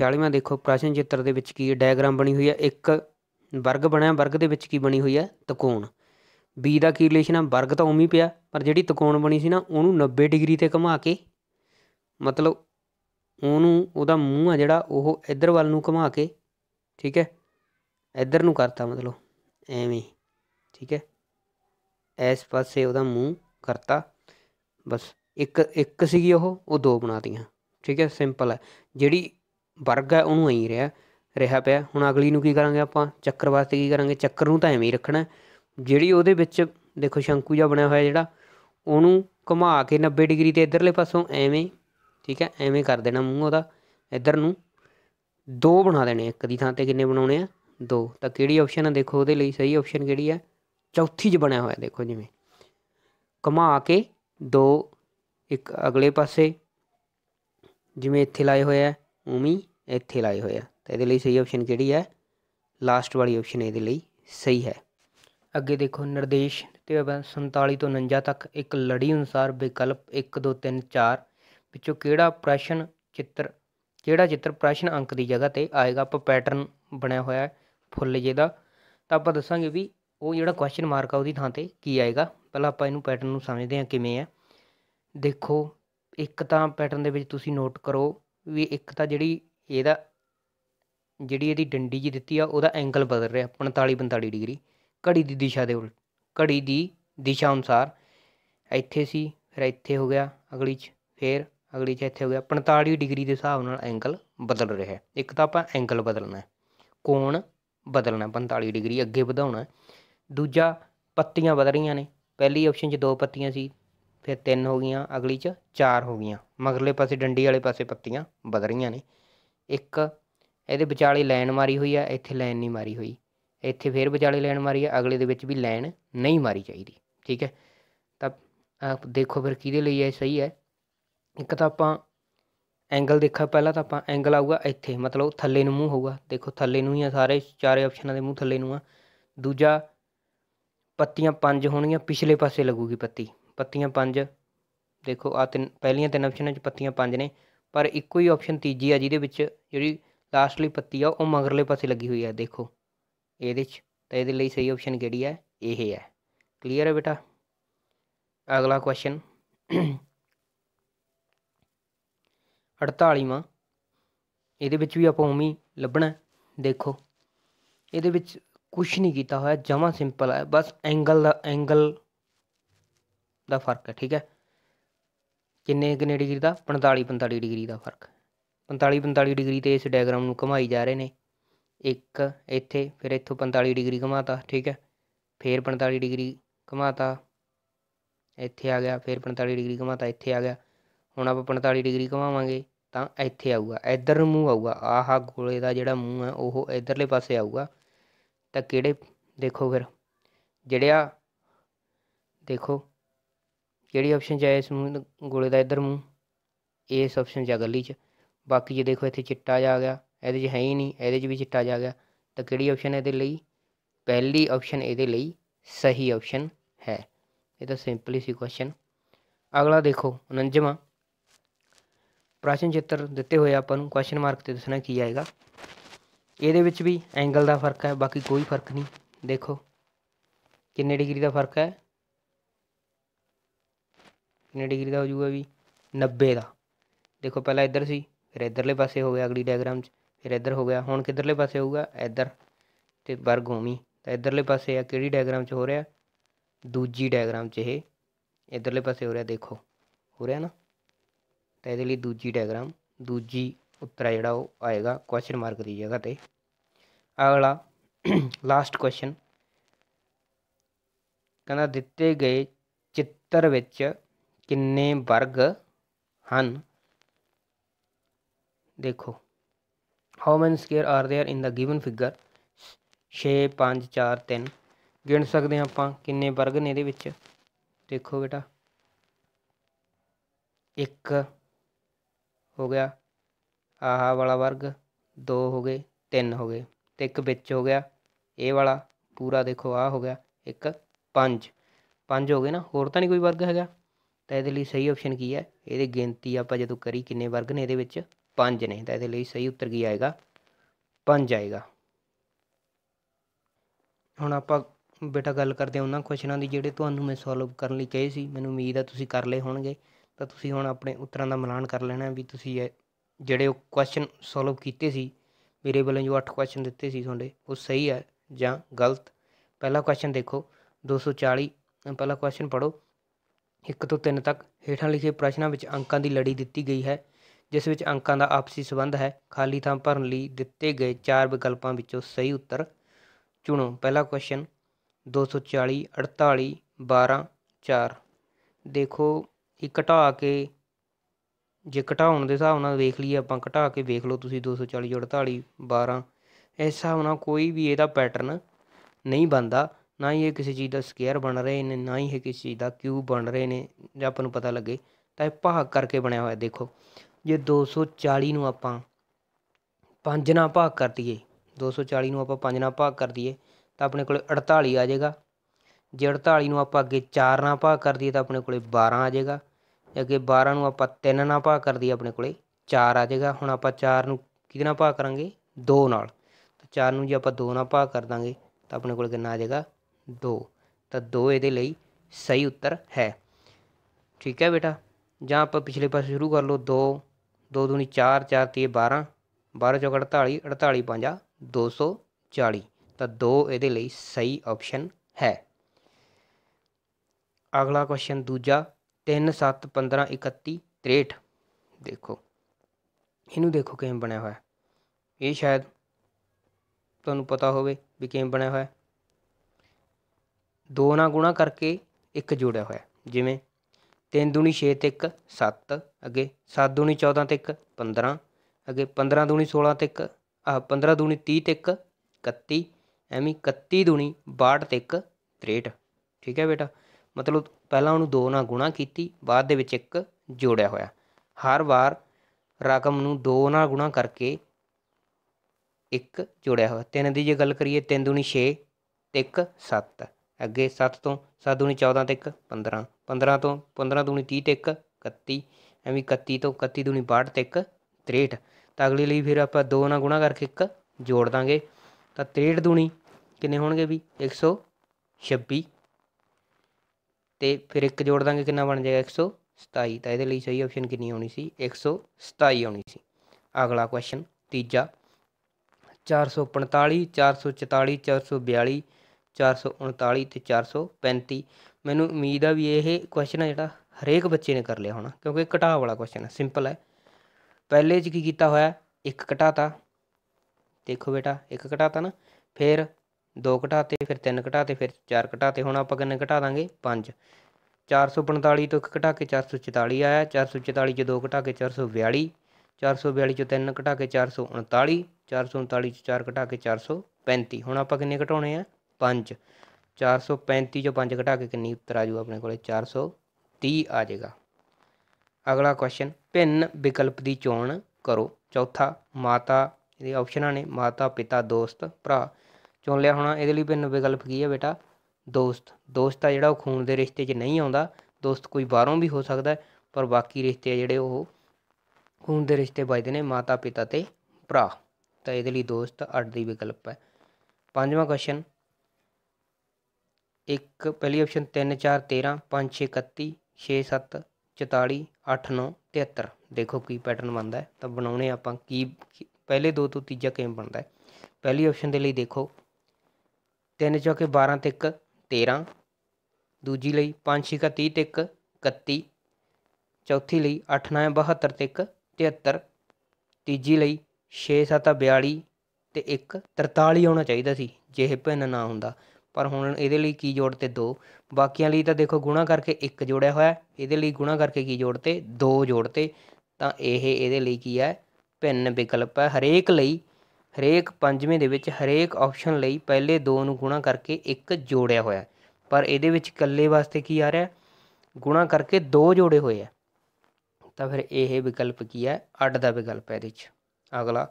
46ਵਾਂ ਦੇਖੋ ਪ੍ਰਸ਼ਨ ਚਿੱਤਰ ਦੇ ਵਿੱਚ ਕੀ ਡਾਇਗਰਾਮ ਬਣੀ ਹੋਈ ਹੈ ਇੱਕ ਵਰਗ ਬਣਿਆ ਵਰਗ ਦੇ ਵਿੱਚ ਕੀ ਬਣੀ ਹੋਈ ਹੈ ਤਕੋਣ ਬੀ ਦਾ ਕੀ ਰਿਲੇਸ਼ਨ ਆ ਵਰਗ ਤਾਂ ਉਵੇਂ ਪਿਆ ਪਰ ਜਿਹੜੀ ਤਕੋਣ ਬਣੀ ਸੀ ਨਾ ਉਹਨੂੰ 90 ਡਿਗਰੀ ਤੇ ਘੁਮਾ ਕੇ ਮਤਲਬ ਉਹਨੂੰ ਉਹਦਾ ਮੂੰਹ ਆ ਜਿਹੜਾ ਉਹ ਇੱਧਰ ਵੱਲ ਨੂੰ ਘੁਮਾ ਕੇ ਠੀਕ ਹੈ ਇੱਧਰ ਨੂੰ ਕਰਤਾ ਮਤਲਬ ਐਵੇਂ ਠੀਕ ਹੈ ਐਸ ਪਾਸੇ ਉਹਦਾ ਮੂੰਹ ਕਰਤਾ ਬਸ ਇੱਕ ਇੱਕ ਸੀਗੀ ਉਹ ਉਹ ਦੋ ਬਣਾਤੀਆਂ ਠੀਕ ਹੈ ਸਿੰਪਲ ਹੈ ਜਿਹੜੀ ਵਰਗ ਹੈ ਉਹਨੂੰ ਐਂ ਰਿਹਾ ਰਿਹਾ ਪਿਆ ਹੁਣ ਅਗਲੀ ਨੂੰ ਕੀ ਕਰਾਂਗੇ ਆਪਾਂ ਚੱਕਰ ਵਾਸਤੇ ਕੀ ਕਰਾਂਗੇ ਚੱਕਰ ਨੂੰ ਤਾਂ ਐਵੇਂ ਹੀ ਰੱਖਣਾ ਜਿਹੜੀ ਉਹਦੇ ਵਿੱਚ ਦੇਖੋ ਸ਼ੰਕੂ ਜਿਹਾ ਬਣਿਆ ਹੋਇਆ ਜਿਹੜਾ ਉਹਨੂੰ ਘੁਮਾ ਕੇ 90 ਡਿਗਰੀ ਤੇ ਇਧਰਲੇ ਪਾਸੋਂ ਐਵੇਂ ਠੀਕ ਹੈ ਐਵੇਂ ਕਰ ਦੇਣਾ ਮੂੰਹ ਉਹਦਾ ਇਧਰ ਨੂੰ ਦੋ ਬਣਾ ਦੇਣੇ ਇੱਕ ਦੀ ਥਾਂ ਤੇ ਕਿੰਨੇ ਬਣਾਉਣੇ ਆ ਦੋ ਤਾਂ ਕਿਹੜੀ ਆਪਸ਼ਨ ਆ ਦੇਖੋ ਉਹਦੇ ਲਈ ਸਹੀ ਆਪਸ਼ਨ ਕਿਹੜੀ ਆ ਚੌਥੀ 'ਚ ਬਣਿਆ ਹੋਇਆ ਦੇਖੋ ਜਿਵੇਂ ਕਮਾ ਕੇ ਦੋ ਇੱਕ ਅਗਲੇ ਪਾਸੇ ਜਿਵੇਂ ਇੱਥੇ ਲਾਏ ਹੋਇਆ ਉਵੇਂ ਇੱਥੇ ਲਾਏ ਹੋਇਆ ਤਾਂ ਇਹਦੇ ਲਈ ਸਹੀ ਆਪਸ਼ਨ ਕਿਹੜੀ ਹੈ ਲਾਸਟ ਵਾਲੀ ਆਪਸ਼ਨ ਇਹਦੇ ਲਈ ਸਹੀ ਹੈ ਅੱਗੇ ਦੇਖੋ ਨਿਰਦੇਸ਼ ਤੇ 47 ਤੋਂ 49 ਤੱਕ ਇੱਕ ਲੜੀ ਅਨੁਸਾਰ ਵਿਕਲਪ 1 2 3 4 ਵਿੱਚੋਂ ਕਿਹੜਾ ਪ੍ਰਸ਼ਨ ਚਿੱਤਰ ਕਿਹੜਾ ਚਿੱਤਰ ਪ੍ਰਸ਼ਨ ਅੰਕ ਦੀ ਜਗ੍ਹਾ ਤੇ ਆਏਗਾ ਆਪਾਂ ਪੈਟਰਨ ਬਣਿਆ ਹੋਇਆ ਫੁੱਲ ਜਿਹਦਾ ਤਾਂ ਆਪਾਂ ਦੱਸਾਂਗੇ ਵੀ ਉਹ ਜਿਹੜਾ ਕੁਐਸਚਨ ਮਾਰਕ ਆ ਉਹਦੀ ਥਾਂ ਤੇ ਕੀ ਆਏਗਾ ਪਹਿਲਾਂ ਆਪਾਂ ਇਹਨੂੰ ਪੈਟਰਨ ਨੂੰ ਸਮਝਦੇ ਹਾਂ ਕਿਵੇਂ ਆ ਦੇਖੋ ਇੱਕ ਤਾਂ ਪੈਟਰਨ ਦੇ ਵਿੱਚ ਤੁਸੀਂ ਨੋਟ ਕਰੋ ਵੀ ਇੱਕ ਤਾਂ ਜਿਹੜੀ ਇਹਦਾ ਜਿਹੜੀ ਇਹਦੀ ਡੰਡੀ ਜੀ ਦਿੱਤੀ ਆ ਉਹਦਾ ਐਂਗਲ ਬਦਲ ਰਿਹਾ 45 45 ਡਿਗਰੀ ਘੜੀ ਦੀ ਦਿਸ਼ਾ ਦੇ ਉਲਟ ਘੜੀ ਦੀ ਦਿਸ਼ਾ ਅਨੁਸਾਰ ਇੱਥੇ ਸੀ ਫਿਰ ਇੱਥੇ ਹੋ ਗਿਆ ਅਗਲੀ 'ਚ ਫਿਰ ਅਗਲੀ 'ਚ ਇੱਥੇ ਹੋ ਗਿਆ 45 ਡਿਗਰੀ ਦੇ ਹਿਸਾਬ ਨਾਲ ਐਂਗਲ ਬਦਲ ਰਿਹਾ ਇੱਕ ਤਾਂ ਆਪਾਂ ਐਂਗਲ ਬਦਲਣਾ ਕੋਣ ਬਦਲਣਾ 45 ਡਿਗਰੀ ਅੱਗੇ ਵਧਾਉਣਾ ਦੂਜਾ ਪੱਤੀਆਂ ਵਧ ਰਹੀਆਂ ਨੇ ਪਹਿਲੀ ਆਪਸ਼ਨ 'ਚ ਦੋ ਪੱਤੀਆਂ ਸੀ ਫਿਰ ਤਿੰਨ ਹੋ ਗਈਆਂ ਅਗਲੀ 'ਚ ਚਾਰ ਹੋ ਗਈਆਂ ਮਗਰਲੇ ਪਾਸੇ ਡੰਡੀ ਵਾਲੇ ਪਾਸੇ ਪੱਤੀਆਂ ਵਧ ਰਹੀਆਂ ਨੇ ਇੱਕ ਇਹਦੇ ਵਿਚਾਲੇ ਲਾਈਨ ਮਾਰੀ ਹੋਈ ਆ ਇੱਥੇ ਲਾਈਨ ਨਹੀਂ ਮਾਰੀ ਹੋਈ ਇੱਥੇ ਫਿਰ ਵਿਚਾਲੇ ਲਾਈਨ ਮਾਰੀ ਆ ਅਗਲੇ ਦੇ ਵਿੱਚ ਵੀ ਲਾਈਨ ਨਹੀਂ ਮਾਰੀ ਚਾਹੀਦੀ ਠੀਕ ਹੈ ਤਾਂ ਆਪ ਦੇਖੋ ਫਿਰ ਕਿਹਦੇ ਲਈ ਇਹ ਸਹੀ ਹੈ ਇੱਕ ਤਾਂ ਆਪਾਂ ਐਂਗਲ ਦੇਖਾ ਪਹਿਲਾਂ ਤਾਂ ਆਪਾਂ ਐਂਗਲ ਆਊਗਾ ਇੱਥੇ ਮਤਲਬ ਥੱਲੇ ਨੂੰ ਮੂੰਹ ਹੋਊਗਾ ਦੇਖੋ ਥੱਲੇ ਨੂੰ ਹੀ ਆ ਸਾਰੇ ਚਾਰੇ ਆਪਸ਼ਨਾਂ ਦੇ ਮੂੰਹ ਥੱਲੇ ਨੂੰ ਆ ਦੂਜਾ ਪੱਤੀਆਂ ਪੰਜ ਹੋਣੀਆਂ ਪਿਛਲੇ ਪਾਸੇ ਲੱਗੂਗੀ ਪੱਤੀ ਪੱਤੀਆਂ ਪੰਜ ਦੇਖੋ ਆ ਤਿੰਨ ਪਹਿਲੀਆਂ ਤਿੰਨ ਆਪਸ਼ਨਾਂ 'ਚ ਪੱਤੀਆਂ ਪੰਜ ਨੇ ਪਰ ਇੱਕੋ ਹੀ ਆਪਸ਼ਨ ਤੀਜੀ ਆ ਜਿਹਦੇ ਵਿੱਚ ਜਿਹੜੀ ਲਾਸਟਲੀ ਪੱਤੀ ਆ ਉਹ ਮਗਰਲੇ ਪਾਸੇ ਲੱਗੀ ਹੋਈ ਆ ਦੇਖੋ ਇਹਦੇ 'ਚ ਤਾਂ ਇਹਦੇ ਲਈ ਸਹੀ ਆਪਸ਼ਨ ਕਿਹੜੀ ਆ ਇਹ ਹੈ ਕਲੀਅਰ ਹੈ ਬੇਟਾ ਅਗਲਾ ਕੁਐਸਚਨ 48ਵਾਂ ਇਹਦੇ ਵਿੱਚ ਵੀ ਆਪਾਂ ਉਵੇਂ ਲੱਭਣਾ ਦੇਖੋ ਇਹਦੇ ਵਿੱਚ ਕੁਛ ਨਹੀਂ ਕੀਤਾ ਹੋਇਆ ਜਮਾ ਸਿੰਪਲ ਹੈ ਬਸ ਐਂਗਲ ਦਾ ਐਂਗਲ ਦਾ ਫਰਕ ਹੈ ਠੀਕ ਹੈ ਕਿੰਨੇ ਕਿੰਨੇ ਡਿਗਰੀ ਦਾ 45 45 ਡਿਗਰੀ ਦਾ ਫਰਕ 45 45 ਡਿਗਰੀ ਤੇ ਇਸ ਡਾਇਗਰਾਮ ਨੂੰ ਘੁਮਾਈ ਜਾ ਰਹੇ ਨੇ ਇੱਕ ਇੱਥੇ ਫਿਰ ਇੱਥੋਂ 45 ਡਿਗਰੀ ਘੁਮਾਤਾ ਠੀਕ ਹੈ ਫਿਰ 45 ਡਿਗਰੀ ਘੁਮਾਤਾ ਇੱਥੇ ਆ ਗਿਆ ਫਿਰ 45 ਡਿਗਰੀ ਘੁਮਾਤਾ ਇੱਥੇ ਆ ਗਿਆ ਹੁਣ ਆਪਾਂ 45 ਡਿਗਰੀ ਘੁਮਾਵਾਂਗੇ ਤਾਂ ਇੱਥੇ ਆਊਗਾ ਇਧਰ ਨੂੰ ਮੂੰਹ ਆਊਗਾ ਆਹਾ ਗੋਲੇ ਦਾ ਜਿਹੜਾ ਮੂੰਹ ਹੈ ਉਹ ਇਧਰਲੇ ਪਾਸੇ ਆਊਗਾ ਤਾਂ ਕਿਹੜੇ ਦੇਖੋ ਫਿਰ ਜਿਹੜਿਆ ਦੇਖੋ ਕਿਹੜੀ ਆਪਸ਼ਨ 'ਚ ਇਸ ਨੂੰ ਗੋਲੇ ਦਾ ਇਧਰ ਮੂੰਹ ਇਸ ਆਪਸ਼ਨ 'ਚ ਆ ਗੱਲੀ 'ਚ ਬਾਕੀ ਜੇ ਦੇਖੋ ਇੱਥੇ ਚਿੱਟਾ ਜਾ ਗਿਆ ਇਹਦੇ 'ਚ ਹੈ ਹੀ ਨਹੀਂ ਇਹਦੇ 'ਚ ਵੀ ਚਿੱਟਾ ਜਾ ਗਿਆ ਤਾਂ ਕਿਹੜੀ ਆਪਸ਼ਨ ਇਹਦੇ ਲਈ ਪਹਿਲੀ ਆਪਸ਼ਨ ਇਹਦੇ ਲਈ ਸਹੀ ਆਪਸ਼ਨ ਹੈ ਇਹ ਤਾਂ ਸਿੰਪਲੀ ਸੀ ਕੁਐਸਚਨ ਅਗਲਾ ਦੇਖੋ 49ਵਾਂ ਪ੍ਰਸ਼ਨ ਚਿੱਤਰ ਦਿੱਤੇ ਹੋਏ ਆਪਾਂ ਨੂੰ ਕੁਐਸਚਨ ਮਾਰਕ ਤੇ ਦੱਸਣਾ ਕੀ ਆਏਗਾ ਇਹਦੇ ਵਿੱਚ ਵੀ ਐਂਗਲ ਦਾ ਫਰਕ ਹੈ ਬਾਕੀ ਕੋਈ ਫਰਕ ਨਹੀਂ ਦੇਖੋ ਕਿੰਨੇ ਡਿਗਰੀ ਦਾ ਫਰਕ ਹੈ ਕਿੰਨੇ ਡਿਗਰੀ ਦਾ ਹੋ ਜੂਗਾ ਵੀ 90 ਦਾ ਦੇਖੋ ਪਹਿਲਾਂ ਇੱਧਰ ਸੀ ਫਿਰ ਇੱਧਰਲੇ ਪਾਸੇ ਹੋ ਗਿਆ ਅਗਲੀ ਡਾਇਗ੍ਰਾਮ 'ਚ ਫਿਰ ਇੱਧਰ ਹੋ ਗਿਆ ਹੁਣ ਕਿੱਧਰਲੇ ਪਾਸੇ ਹੋਊਗਾ ਇੱਧਰ ਤੇ ਵਰਗ ਹੋਮੀ ਤਾਂ ਇੱਧਰਲੇ ਪਾਸੇ ਆ ਕਿਹੜੀ ਡਾਇਗ੍ਰਾਮ 'ਚ ਹੋ ਰਿਹਾ ਦੂਜੀ ਡਾਇਗ੍ਰਾਮ 'ਚ ਇਹ ਇੱਧਰਲੇ ਪਾਸੇ ਹੋ ਰਿਹਾ ਦੇਖੋ ਹੋ ਰਿਹਾ ਨਾ ਤਾਂ ਇਹਦੇ ਲਈ ਦੂਜੀ ਡਾਇਗ੍ਰਾਮ ਦੂਜੀ ਉੱਤਰ ਜਿਹੜਾ ਉਹ ਆਏਗਾ ਕੁਐਸਚਨ ਮਾਰਕ ਦੀ ਜਗ੍ਹਾ ਤੇ ਅਗਲਾ ਲਾਸਟ ਕੁਐਸਚਨ ਕਹਿੰਦਾ ਦਿੱਤੇ ਗਏ ਚਿੱਤਰ ਵਿੱਚ ਕਿੰਨੇ ਵਰਗ ਹਨ ਦੇਖੋ how many square are there in the given figure 6 5 4 3 ਗਿਣ ਸਕਦੇ ਹਾਂ ਆਪਾਂ ਕਿੰਨੇ ਵਰਗ ਨੇ ਇਹਦੇ ਵਿੱਚ ਦੇਖੋ ਬੇਟਾ 1 ਹੋ ਗਿਆ ਆਹ ਵਾਲਾ ਵਰਗ ਦੋ ਹੋ ਗਏ ਤਿੰਨ ਹੋ ਗਏ ਤੇ ਇੱਕ ਵਿੱਚ ਹੋ ਗਿਆ ਇਹ ਵਾਲਾ ਪੂਰਾ ਦੇਖੋ ਆਹ ਹੋ ਗਿਆ ਇੱਕ ਪੰਜ ਪੰਜ ਹੋ ਗਏ ਨਾ ਹੋਰ ਤਾਂ ਨਹੀਂ ਕੋਈ ਵਰਗ ਹੈਗਾ ਤਾਂ ਇਹਦੇ ਲਈ ਸਹੀ ਆਪਸ਼ਨ ਕੀ ਹੈ ਇਹਦੇ ਗਿਣਤੀ ਆਪਾਂ ਜਦੋਂ ਕਰੀ ਕਿੰਨੇ ਵਰਗ ਨੇ ਇਹਦੇ ਵਿੱਚ ਪੰਜ ਨੇ ਤਾਂ ਇਹਦੇ ਲਈ ਸਹੀ ਉੱਤਰ ਕੀ ਆਏਗਾ ਪੰਜ ਆਏਗਾ ਹੁਣ ਆਪਾਂ ਬੇਟਾ ਗੱਲ ਕਰਦੇ ਹਾਂ ਉਹਨਾਂ ਕੁਐਸਚਨਾਂ ਦੀ ਜਿਹੜੇ ਤੁਹਾਨੂੰ ਮੈਂ ਸੋਲਵ ਕਰਨ ਲਈ ਕਹੇ ਸੀ ਮੈਨੂੰ ਉਮੀਦ ਹੈ ਤੁਸੀਂ ਕਰ ਲਏ ਹੋਣਗੇ ਤਾਂ ਤੁਸੀਂ ਹੁਣ ਆਪਣੇ ਉੱਤਰਾਂ ਦਾ ਮਿਲਾਨ ਕਰ ਲੈਣਾ ਵੀ ਤੁਸੀਂ ਜਿਹੜੇ ਉਹ ਕੁਐਸਚਨ ਸੋਲਵ ਕੀਤੇ ਸੀ ਮੇਰੇ ਵੱਲੋਂ ਜੋ 8 ਕੁਐਸਚਨ ਦਿੱਤੇ ਸੀ ਤੁਹਾਡੇ ਉਹ ਸਹੀ ਹੈ ਜਾਂ ਗਲਤ ਪਹਿਲਾ ਕੁਐਸਚਨ ਦੇਖੋ 240 ਪਹਿਲਾ ਕੁਐਸਚਨ ਪੜੋ 1 ਤੋਂ 3 ਤੱਕ ਹੇਠਾਂ ਲਿਖੇ ਪ੍ਰਸ਼ਨਾਂ ਵਿੱਚ ਅੰਕਾਂ ਦੀ ਲੜੀ ਦਿੱਤੀ ਗਈ ਹੈ ਜਿਸ ਵਿੱਚ ਅੰਕਾਂ ਦਾ ਆਪਸੀ ਸੰਬੰਧ ਹੈ ਖਾਲੀ ਥਾਂ ਭਰਨ ਲਈ ਦਿੱਤੇ ਗਏ ਚਾਰ ਵਿਕਲਪਾਂ ਵਿੱਚੋਂ ਸਹੀ ਉੱਤਰ ਚੁਣੋ ਪਹਿਲਾ ਕੁਐਸਚਨ 240 48 12 4 ਦੇਖੋ ਇਹ ਘਟਾ ਕੇ ਜੇ ਘਟਾਉਣ ਦੇ ਹਿਸਾਬ ਨਾਲ ਵੇਖ ਲਈਏ ਆਪਾਂ ਘਟਾ ਕੇ ਵੇਖ ਲਓ ਤੁਸੀਂ 240 48 12 ਇਸ ਹਿਸਾਬ ਨਾਲ ਕੋਈ ਵੀ ਇਹਦਾ ਪੈਟਰਨ ਨਹੀਂ ਬਣਦਾ ਨਾ ਹੀ ਇਹ ਕਿਸੇ ਚੀਜ਼ ਦਾ ਸਕੁਅਰ ਬਣ ਰਹੇ ਨੇ ਨਾ ਹੀ ਇਹ ਕਿਸੇ ਚੀਜ਼ ਦਾ ਕਿਊਬ ਬਣ ਰਹੇ ਨੇ ਜੇ ਆਪਾਂ ਨੂੰ ਪਤਾ ਲੱਗੇ ਤਾਂ ਇਹ ਭਾਗ ਕਰਕੇ ਬਣਿਆ ਹੋਇਆ ਦੇਖੋ ਜੇ 240 ਨੂੰ ਆਪਾਂ 5 ਨਾਲ ਭਾਗ ਕਰ ਦਈਏ 240 ਨੂੰ ਆਪਾਂ 5 ਨਾਲ ਭਾਗ ਕਰ ਦਈਏ ਤਾਂ ਆਪਣੇ ਕੋਲੇ 48 ਆ ਜਾਏਗਾ ਜੇ 48 ਨੂੰ ਆਪਾਂ ਅੱਗੇ 4 ਨਾਲ ਭਾਗ ਕਰ ਦਈਏ ਤਾਂ ਆਪਣੇ ਕੋਲੇ 12 ਆ ਜਾਏਗਾ ਅੱਗੇ 12 ਨੂੰ ਆਪਾਂ 3 ਨਾਲ ਭਾਗ ਕਰ ਦਈਏ ਆਪਣੇ ਕੋਲੇ 4 ਆ ਜਾਏਗਾ ਹੁਣ ਆਪਾਂ 4 ਨੂੰ ਕਿਹਦੇ ਨਾਲ ਭਾਗ ਕਰਾਂਗੇ 2 ਨਾਲ ਤਾਂ 4 ਨੂੰ ਜੇ ਆਪਾਂ 2 ਨਾਲ ਭਾਗ ਕਰ ਦਾਂਗੇ ਤਾਂ ਆਪਣੇ ਕੋਲ ਕਿੰਨਾ ਆ ਜਾਏਗਾ 2 ਤਾਂ 2 ਇਹਦੇ ਲਈ ਸਹੀ ਉੱਤਰ ਹੈ ਠੀਕ ਹੈ ਬੇਟਾ ਜਾਂ ਆਪਾਂ ਪਿਛਲੇ ਪਾਸੇ ਸ਼ੁਰੂ ਕਰ ਲਓ 2 2 ਦੂਣੀ 4 4 3 12 12 ਚੌਕ 48 48 5 240 ਤਾਂ 2 ਇਹਦੇ ਲਈ ਸਹੀ ਆਪਸ਼ਨ ਹੈ ਅਗਲਾ ਕੁਐਸਚਨ ਦੂਜਾ ਤਿੰਨ ਸੱਤ 15 31 63 ਦੇਖੋ ਇਹਨੂੰ ਦੇਖੋ ਕਿਵੇਂ ਬਣਿਆ ਹੋਇਆ ਇਹ ਸ਼ਾਇਦ ਤੁਹਾਨੂੰ ਪਤਾ ਹੋਵੇ ਵੀ ਕਿਵੇਂ ਬਣਿਆ ਹੋਇਆ ਦੋ ਨਾਲ ਗੁਣਾ ਕਰਕੇ ਇੱਕ ਜੋੜਿਆ ਹੋਇਆ ਜਿਵੇਂ 3 ਦੂਣੀ 6 ਤੇ 1 7 ਅੱਗੇ 7 ਦੂਣੀ 14 ਤੇ 1 15 ਅੱਗੇ 15 ਦੂਣੀ 16 ਤੇ 1 ਆਹ 15 ਦੂਣੀ 30 ਤੇ 1 31 ਐਵੇਂ 31 ਦੂਣੀ 62 ਤੇ 1 63 ਠੀਕ ਹੈ ਬੇਟਾ ਮਤਲਬ ਪਹਿਲਾਂ ਉਹਨੂੰ 2 ਨਾਲ ਗੁਣਾ ਕੀਤੀ ਬਾਅਦ ਦੇ ਵਿੱਚ ਇੱਕ ਜੋੜਿਆ ਹੋਇਆ ਹਰ ਵਾਰ ਰਕਮ ਨੂੰ 2 ਨਾਲ ਗੁਣਾ ਕਰਕੇ ਇੱਕ ਜੋੜਿਆ ਹੋਇਆ 3 ਦੀ ਜੇ ਗੱਲ ਕਰੀਏ 3 ਦੂਣੀ 6 ਤੇ 1 7 ਅੱਗੇ 7 ਤੋਂ 7 ਦੂਣੀ 14 ਤੇ 1 15 15 ਤੋਂ 15 ਦੂਣੀ 30 ਤੇ 1 31 ਐਵੇਂ 31 ਤੋਂ 31 ਦੂਣੀ 62 ਤੇ 1 63 ਤਾਂ ਅਗਲੇ ਲਈ ਫਿਰ ਆਪਾਂ 2 ਨਾਲ ਗੁਣਾ ਕਰਕੇ ਇੱਕ ਜੋੜ ਦਾਂਗੇ ਤਾਂ 63 ਦੂਣੀ ਕਿੰਨੇ ਹੋਣਗੇ ਵੀ 126 ਤੇ ਫਿਰ 1 ਜੋੜ ਦਾਂਗੇ ਕਿੰਨਾ ਬਣ ਜਾਏਗਾ 127 ਤਾਂ ਇਹਦੇ ਲਈ ਸਹੀ ਆਪਸ਼ਨ ਕਿੰਨੀ ਆਉਣੀ ਸੀ 127 ਆਉਣੀ ਸੀ ਅਗਲਾ ਕੁਐਸਚਨ ਤੀਜਾ 445 444 442 439 ਤੇ 435 ਮੈਨੂੰ ਉਮੀਦ ਆ ਵੀ ਇਹ ਕੁਐਸਚਨ ਆ ਜਿਹੜਾ ਹਰੇਕ ਬੱਚੇ ਨੇ ਕਰ ਲਿਆ ਹੋਣਾ ਕਿਉਂਕਿ ਘਟਾਅ ਵਾਲਾ ਕੁਐਸਚਨ ਹੈ ਸਿੰਪਲ ਹੈ ਪਹਿਲੇ 'ਚ ਕੀ ਕੀਤਾ ਹੋਇਆ ਇੱਕ ਘਟਾਤਾ ਦੇਖੋ ਬੇਟਾ ਇੱਕ ਘਟਾਤਾ ਨਾ ਫਿਰ 2 ਘਟਾਤੇ ਫਿਰ 3 ਘਟਾਤੇ ਫਿਰ 4 ਘਟਾਤੇ ਹੁਣ ਆਪਾਂ ਕਿੰਨੇ ਘਟਾ ਦਾਂਗੇ 5 445 ਤੋਂ 1 ਘਟਾ ਕੇ 444 ਆਇਆ 444 ਚੋਂ 2 ਘਟਾ ਕੇ 442 442 ਚੋਂ 3 ਘਟਾ ਕੇ 439 439 ਚੋਂ 4 ਘਟਾ ਕੇ 435 ਹੁਣ ਆਪਾਂ ਕਿੰਨੇ ਘਟਾਉਣੇ ਆ 5 435 ਚੋਂ 5 ਘਟਾ ਕੇ ਕਿੰਨੀ ਉੱਤਰ ਆ ਜੂ ਆਪਣੇ ਕੋਲੇ 430 ਆ ਜਾਏਗਾ ਅਗਲਾ ਕੁਐਸਚਨ ਭਿੰਨ ਵਿਕਲਪ ਦੀ ਚੋਣ ਕਰੋ ਚੌਥਾ ਮਾਤਾ ਇਹਦੇ ਆਪਸ਼ਨਾਂ ਨੇ ਮਾਤਾ ਪਿਤਾ ਦੋਸਤ ਭਰਾ ਚੁਣ ਲਿਆ ਹੋਣਾ ਇਹਦੇ ਲਈ ਪਿੰਨ ਵਿਕਲਪ ਕੀ ਹੈ ਬੇਟਾ ਦੋਸਤ ਦੋਸਤ ਆ ਜਿਹੜਾ ਉਹ ਖੂਨ ਦੇ ਰਿਸ਼ਤੇ 'ਚ ਨਹੀਂ ਆਉਂਦਾ ਦੋਸਤ ਕੋਈ ਬਾਹਰੋਂ ਵੀ ਹੋ ਸਕਦਾ ਪਰ ਬਾਕੀ ਰਿਸ਼ਤੇ ਆ ਜਿਹੜੇ ਉਹ ਖੂਨ ਦੇ ਰਿਸ਼ਤੇ ਵੱਜਦੇ ਨੇ ਮਾਤਾ ਪਿਤਾ ਤੇ ਭਰਾ ਤਾਂ ਇਹਦੇ ਲਈ ਦੋਸਤ ਅੱਡ ਦੀ ਵਿਕਲਪ ਹੈ ਪੰਜਵਾਂ ਕੁਐਸਚਨ ਇੱਕ ਪਹਿਲੀ ਆਪਸ਼ਨ 3 4 13 5 6 31 6 7 44 8 9 73 ਦੇਖੋ ਕੀ ਪੈਟਰਨ ਬਣਦਾ ਹੈ ਤਾਂ ਬਣਾਉਣੇ ਆਪਾਂ ਕੀ ਪਹਿਲੇ ਦੋ ਤੋਂ ਤੀਜਾ ਕਿਵੇਂ ਬਣਦਾ ਹੈ ਪਹਿਲੀ ਆਪਸ਼ਨ ਦੇ ਲਈ ਦੇਖੋ ਤਿੰਨ ਚੌਕੇ 12 ਤੇ ਇੱਕ 13 ਦੂਜੀ ਲਈ 5 ਛਿਕਾ 30 ਤੇ ਇੱਕ 31 ਚੌਥੀ ਲਈ 8 9 72 ਤੇ ਇੱਕ 73 ਤੀਜੀ ਲਈ 7 ਸੱਤਾ 42 ਤੇ ਇੱਕ 43 ਆਉਣਾ ਚਾਹੀਦਾ ਸੀ ਜੇ ਇਹ ਭਿੰਨ ਨਾ ਹੁੰਦਾ ਪਰ ਹੁਣ ਇਹਦੇ ਲਈ ਕੀ ਜੋੜ ਤੇ 2 ਬਾਕੀਆਂ ਲਈ ਤਾਂ ਦੇਖੋ ਗੁਣਾ ਕਰਕੇ 1 ਜੋੜਿਆ ਹੋਇਆ ਇਹਦੇ ਲਈ ਗੁਣਾ ਕਰਕੇ ਕੀ ਜੋੜ ਤੇ 2 ਜੋੜ ਤੇ ਤਾਂ ਇਹ ਇਹਦੇ ਲਈ ਕੀ ਹੈ ਭਿੰਨ ਵਿਕਲਪ ਹੈ ਹਰੇਕ ਲਈ ਹਰੇਕ ਪੰਜਵੇਂ ਦੇ ਵਿੱਚ ਹਰੇਕ ਆਪਸ਼ਨ ਲਈ ਪਹਿਲੇ ਦੋ ਨੂੰ ਗੁਣਾ ਕਰਕੇ ਇੱਕ ਜੋੜਿਆ ਹੋਇਆ ਪਰ ਇਹਦੇ ਵਿੱਚ ਇਕੱਲੇ ਵਾਸਤੇ ਕੀ ਆ ਰਿਹਾ ਗੁਣਾ ਕਰਕੇ ਦੋ ਜੋੜੇ ਹੋਏ ਆ ਤਾਂ ਫਿਰ ਇਹ ਵਿਕਲਪ ਕੀ ਹੈ ਅੱਡ ਦਾ ਵਿਕਲਪ ਹੈ ਇਹਦੇ ਵਿੱਚ ਅਗਲਾ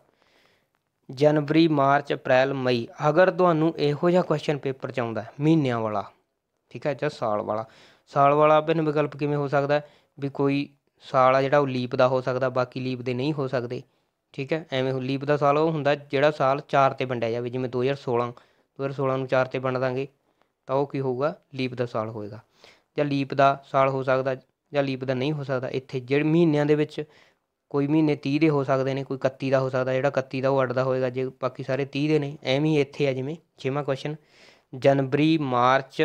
ਜਨਵਰੀ ਮਾਰਚ ਅਪ੍ਰੈਲ ਮਈ ਅਗਰ ਤੁਹਾਨੂੰ ਇਹੋ ਜਿਹਾ ਕੁਐਸਚਨ ਪੇਪਰ ਚ ਆਉਂਦਾ ਮਹੀਨਿਆਂ ਵਾਲਾ ਠੀਕ ਹੈ ਜਾਂ ਸਾਲ ਵਾਲਾ ਸਾਲ ਵਾਲਾ ਬਿਨ ਵਿਕਲਪ ਕਿਵੇਂ ਹੋ ਸਕਦਾ ਵੀ ਕੋਈ ਸਾਲ ਆ ਜਿਹੜਾ ਉਹ ਲੀਪ ਦਾ ਹੋ ਸਕਦਾ ਬਾਕੀ ਲੀਪ ਦੇ ਨਹੀਂ ਹੋ ਸਕਦੇ ਠੀਕ ਹੈ ਐਵੇਂ ਲੀਪ ਦਾ ਸਾਲ ਉਹ ਹੁੰਦਾ ਜਿਹੜਾ ਸਾਲ 4 ਤੇ ਵੰਡਿਆ ਜਾਵੇ ਜਿਵੇਂ 2016 2016 ਨੂੰ 4 ਤੇ ਵੰਡ ਦਾਂਗੇ ਤਾਂ ਉਹ ਕੀ ਹੋਊਗਾ ਲੀਪ ਦਾ ਸਾਲ ਹੋਏਗਾ ਜਾਂ ਲੀਪ ਦਾ ਸਾਲ ਹੋ ਸਕਦਾ ਜਾਂ ਲੀਪ ਦਾ ਨਹੀਂ ਹੋ ਸਕਦਾ ਇੱਥੇ ਜਿਹੜੇ ਮਹੀਨਿਆਂ ਦੇ ਵਿੱਚ ਕੋਈ ਮਹੀਨੇ 30 ਦੇ ਹੋ ਸਕਦੇ ਨੇ ਕੋਈ 31 ਦਾ ਹੋ ਸਕਦਾ ਜਿਹੜਾ 31 ਦਾ ਉਹ ਅੱਡ ਦਾ ਹੋਏਗਾ ਜੇ ਬਾਕੀ ਸਾਰੇ 30 ਦੇ ਨੇ ਐਵੇਂ ਹੀ ਇੱਥੇ ਆ ਜਿਵੇਂ ਛੇਵਾਂ ਕੁਐਸਚਨ ਜਨਵਰੀ ਮਾਰਚ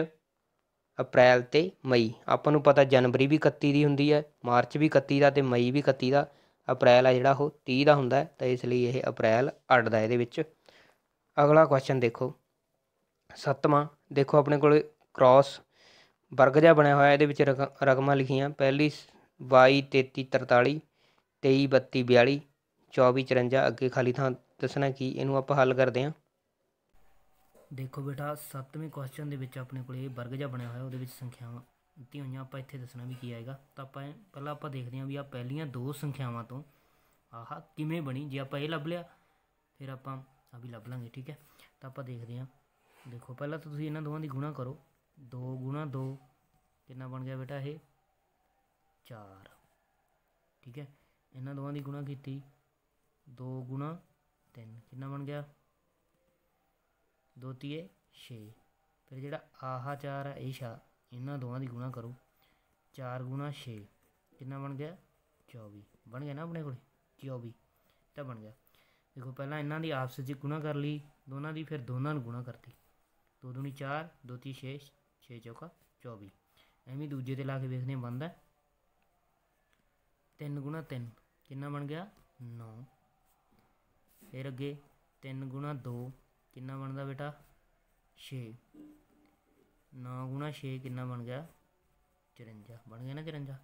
ਅਪ੍ਰੈਲ ਤੇ ਮਈ ਆਪਾਂ ਨੂੰ ਪਤਾ ਜਨਵਰੀ ਵੀ 31 ਦੀ ਹੁੰਦੀ ਹੈ ਮਾਰਚ ਵੀ 31 ਦਾ ਤੇ ਮਈ ਵੀ 31 ਦਾ ਅਪ੍ਰੈਲ ਆ ਜਿਹੜਾ ਉਹ 30 ਦਾ ਹੁੰਦਾ ਤਾਂ ਇਸ ਲਈ ਇਹ ਅਪ੍ਰੈਲ 8 ਦਾ ਇਹਦੇ ਵਿੱਚ ਅਗਲਾ ਕੁਐਸਚਨ ਦੇਖੋ ਸੱਤਵਾਂ ਦੇਖੋ ਆਪਣੇ ਕੋਲ ਕ੍ਰਾਸ ਵਰਗ ਜਿਹਾ ਬਣਿਆ ਹੋਇਆ ਇਹਦੇ ਵਿੱਚ ਰਕਮਾਂ ਲਿਖੀਆਂ ਪਹਿਲੀ 22 33 43 23 32 42 24 54 ਅੱਗੇ ਖਾਲੀ ਥਾਂ ਦੱਸਣਾ ਕੀ ਇਹਨੂੰ ਆਪਾਂ ਹੱਲ ਕਰਦੇ ਹਾਂ ਦੇਖੋ ਬੇਟਾ 7ਵੇਂ ਕੁਐਸਚਨ ਦੇ ਵਿੱਚ ਆਪਣੇ ਕੋਲ ਇਹ ਵਰਗ ਜਿਹਾ ਬਣਿਆ ਹੋਇਆ ਉਹਦੇ ਵਿੱਚ ਸੰਖਿਆਵਾਂ ਹੋਈਆਂ ਆਪਾਂ ਇੱਥੇ ਦੱਸਣਾ ਵੀ ਕੀ ਆਏਗਾ ਤਾਂ ਆਪਾਂ ਪਹਿਲਾਂ ਆਪਾਂ ਦੇਖਦੇ ਹਾਂ ਵੀ ਆ ਪਹਿਲੀਆਂ ਦੋ ਸੰਖਿਆਵਾਂ ਤੋਂ ਆਹ ਕਿਵੇਂ ਬਣੀ ਜੇ ਆਪਾਂ ਇਹ ਲੱਭ ਲਿਆ ਫਿਰ ਆਪਾਂ ਆ ਵੀ ਲੱਭ ਲਾਂਗੇ ਠੀਕ ਹੈ ਤਾਂ ਆਪਾਂ ਦੇਖਦੇ ਹਾਂ ਦੇਖੋ ਪਹਿਲਾਂ ਤਾਂ ਤੁਸੀਂ ਇਹਨਾਂ ਦੋਵਾਂ ਦੀ ਗੁਣਾ ਕਰੋ 2 2 ਕਿੰਨਾ ਬਣ ਗਿਆ ਬੇਟਾ ਇਹ 4 ਠੀਕ ਹੈ ਇਹਨਾਂ ਦੋਵਾਂ ਦੀ ਗੁਣਾ ਕੀਤੀ 2 3 ਕਿੰਨਾ ਬਣ ਗਿਆ 2 3 6 ਫਿਰ ਜਿਹੜਾ ਆਹ 4 ਆ ਇਹ 6 ਇਹਨਾਂ ਦੋਵਾਂ ਦੀ ਗੁਣਾ ਕਰੋ 4 ਗੁਣਾ 6 ਕਿੰਨਾ ਬਣ ਗਿਆ 24 ਬਣ ਗਿਆ ਨਾ ਆਪਣੇ ਕੋਲ 24 ਤਾਂ ਬਣ ਗਿਆ ਦੇਖੋ ਪਹਿਲਾਂ ਇਹਨਾਂ ਦੀ ਆਪਸ ਵਿੱਚ ਗੁਣਾ ਕਰ ਲਈ ਦੋਨਾਂ ਦੀ ਫਿਰ ਦੋਨਾਂ ਨੂੰ ਗੁਣਾ ਕਰਤੀ 2 ਦੂਣੀ 4 2 3 6 6 ਚੌਕਾ 24 ਐਵੇਂ ਦੂਜੇ ਤੇ ਲਾ ਕੇ ਵੇਖਦੇ ਬੰਦਾ 3 ਗੁਣਾ 3 ਕਿੰਨਾ ਬਣ ਗਿਆ 9 ਫਿਰ ਅੱਗੇ 3 ਗੁਣਾ 2 ਕਿੰਨਾ ਬਣਦਾ ਬੇਟਾ 6 9 6 ਕਿੰਨਾ ਬਣ ਗਿਆ 54 ਬਣ ਗਿਆ ਨਾ 54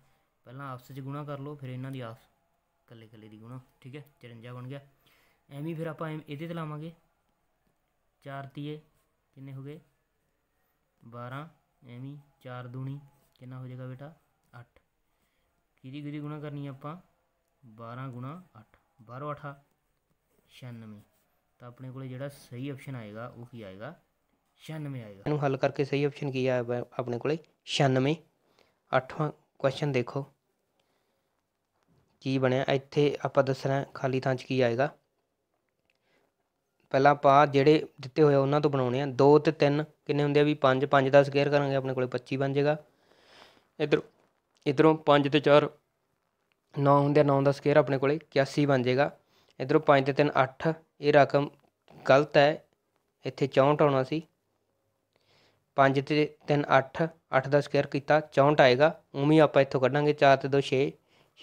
ਪਹਿਲਾਂ ਆਪਸ ਵਿੱਚ ਗੁਣਾ ਕਰ ਲਓ ਫਿਰ ਇਹਨਾਂ ਦੀ ਆਪਸ ਕੱਲੇ ਕੱਲੇ ਦੀ ਗੁਣਾ ਠੀਕ ਹੈ 54 ਬਣ ਗਿਆ ਐਵੇਂ ਫਿਰ ਆਪਾਂ ਇਹਦੇ ਤੇ ਲਾਵਾਂਗੇ 4 ਤੀਏ ਕਿੰਨੇ ਹੋ ਗਏ 12 ਐਵੇਂ 4 ਦੂਣੀ ਕਿੰਨਾ ਹੋ ਜਾਏਗਾ ਬੇਟਾ 8 ਕਿਹਦੀ ਕਿਹਦੀ ਗੁਣਾ ਕਰਨੀ ਆਪਾਂ 12 ਗੁਣਾ 8 12 8 96 ਤਾਂ ਆਪਣੇ ਕੋਲੇ ਜਿਹੜਾ ਸਹੀ ਆਪਸ਼ਨ ਆਏਗਾ ਉਹ ਕੀ ਆਏਗਾ 96 ਆਏਗਾ ਇਹਨੂੰ ਹੱਲ ਕਰਕੇ ਸਹੀ ਆਪਸ਼ਨ ਕੀ ਆ ਆਪਣੇ ਕੋਲੇ 96 ਅੱਠਵਾਂ ਕੁਐਸਚਨ ਦੇਖੋ ਕੀ ਬਣਿਆ ਇੱਥੇ ਆਪਾਂ ਦੱਸਣਾ ਖਾਲੀ ਥਾਂ 'ਚ ਕੀ ਆਏਗਾ ਪਹਿਲਾਂ ਆਪਾਂ ਜਿਹੜੇ ਦਿੱਤੇ ਹੋਏ ਉਹਨਾਂ ਤੋਂ ਬਣਾਉਣੇ ਆ 2 ਤੇ 3 ਕਿੰਨੇ ਹੁੰਦੇ ਆ ਵੀ 5 5 ਦਾ ਸਕੁਅਰ ਕਰਾਂਗੇ ਆਪਣੇ ਕੋਲੇ 25 ਬਣ ਜਾਏਗਾ ਇਧਰ ਇਧਰੋਂ 5 ਤੇ 4 9 ਹੁੰਦੇ ਆ 9 ਦਾ ਸਕੁਅਰ ਆਪਣੇ ਕੋਲੇ 81 ਬਣ ਜਾਏਗਾ ਇਧਰੋਂ 5 ਤੇ 3 8 ਇਹ ਰਕਮ ਗਲਤ ਹੈ ਇੱਥੇ 64 ਆਉਣਾ ਸੀ 5 ਤੇ 3 8 8 ਦਾ ਸਕੁਅਰ ਕੀਤਾ 64 ਆਏਗਾ ਉਵੇਂ ਆਪਾਂ ਇੱਥੋਂ ਕੱਢਾਂਗੇ 4 ਤੇ 2 6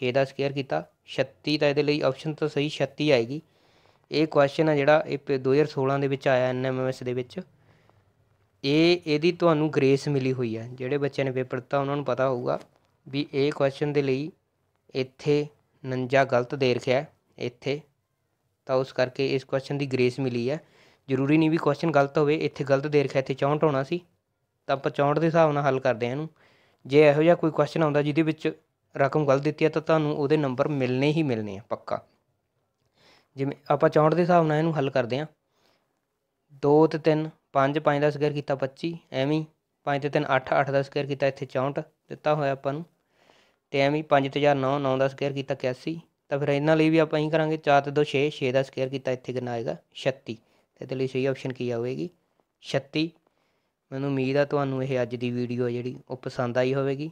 6 ਦਾ ਸਕੁਅਰ ਕੀਤਾ 36 ਤਾਂ ਇਹਦੇ ਲਈ ਆਪਸ਼ਨ ਤਾਂ ਸਹੀ 36 ਆਏਗੀ ਇਹ ਕੁਐਸਚਨ ਆ ਜਿਹੜਾ ਇਹ 2016 ਦੇ ਵਿੱਚ ਆਇਆ ਐਨਐਮਐਸ ਦੇ ਵਿੱਚ ਇਹ ਇਹਦੀ ਤੁਹਾਨੂੰ ਗ੍ਰੇਸ ਮਿਲੀ ਹੋਈ ਹੈ ਜਿਹੜੇ ਬੱਚਿਆਂ ਨੇ ਪੇਪਰ ਦਿੱਤਾ ਉਹਨਾਂ ਨੂੰ ਪਤਾ ਹੋਊਗਾ ਵੀ ਇਹ ਕੁਐਸਚਨ ਦੇ ਲਈ ਇੱਥੇ 49 ਗਲਤ ਦੇ ਰਖਿਆ ਇੱਥੇ ਤਾਂ ਉਸ ਕਰਕੇ ਇਸ ਕੁਐਸਚਨ ਦੀ ਗ੍ਰੇਸ ਮਿਲੀ ਹੈ ਜ਼ਰੂਰੀ ਨਹੀਂ ਵੀ ਕੁਐਸਚਨ ਗਲਤ ਹੋਵੇ ਇੱਥੇ ਗਲਤ ਦੇ ਰਖਿਆ ਇੱਥੇ 64 ਹੋਣਾ ਸੀ ਤਾਂ ਆਪਾਂ 64 ਦੇ ਹਿਸਾਬ ਨਾਲ ਹੱਲ ਕਰਦੇ ਹਾਂ ਇਹਨੂੰ ਜੇ ਇਹੋ ਜਿਹਾ ਕੋਈ ਕੁਐਸਚਨ ਆਉਂਦਾ ਜਿਹਦੇ ਵਿੱਚ ਰਕਮ ਗਲਤ ਦਿੱਤੀ ਹੈ ਤਾਂ ਤੁਹਾਨੂੰ ਉਹਦੇ ਨੰਬਰ ਮਿਲਣੇ ਹੀ ਮਿਲਣੇ ਆ ਪੱਕਾ ਜਿਵੇਂ ਆਪਾਂ 64 ਦੇ ਹਿਸਾਬ ਨਾਲ ਇਹਨੂੰ ਹੱਲ ਕਰਦੇ ਹਾਂ 2 ਤੇ 3 5 5 ਦਾ ਸਕੁਅਰ ਕੀਤਾ 25 ਐਵੇਂ 5 ਤੇ 3 8 8 ਦਾ ਸਕੁਅਰ ਕੀਤਾ ਇੱਥੇ 64 ਦਿੱਤਾ ਹੋਇਆ ਆਪਾਂ ਨੂੰ ਤੇ ਐਵੇਂ 5 ਤੇ 4 9 9 ਦਾ ਸਕੁਅਰ ਕੀਤਾ 81 ਤਾਂ ਫਿਰ ਇਹਨਾਂ ਲਈ ਵੀ ਆਪਾਂ ਇਹੀ ਕਰਾਂਗੇ 4 ਤੇ 2 6 6 ਦਾ ਸਕੁਅਰ ਕੀਤਾ ਇੱਥੇ ਕਿੰਨਾ ਆਏਗਾ 36 ਤੇ ਇਹਦੇ ਲਈ ਸਹੀ ਆਪਸ਼ਨ ਕੀ ਆਵੇਗੀ 36 ਮੈਨੂੰ ਉਮੀਦ ਆ ਤੁਹਾਨੂੰ ਇਹ ਅੱਜ ਦੀ ਵੀਡੀਓ ਜਿਹੜੀ ਉਹ ਪਸੰਦ ਆਈ ਹੋਵੇਗੀ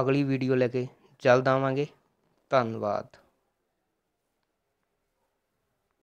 ਅਗਲੀ ਵੀਡੀਓ ਲੈ ਕੇ ਜਲਦ ਆਵਾਂਗੇ ਧੰਨਵਾਦ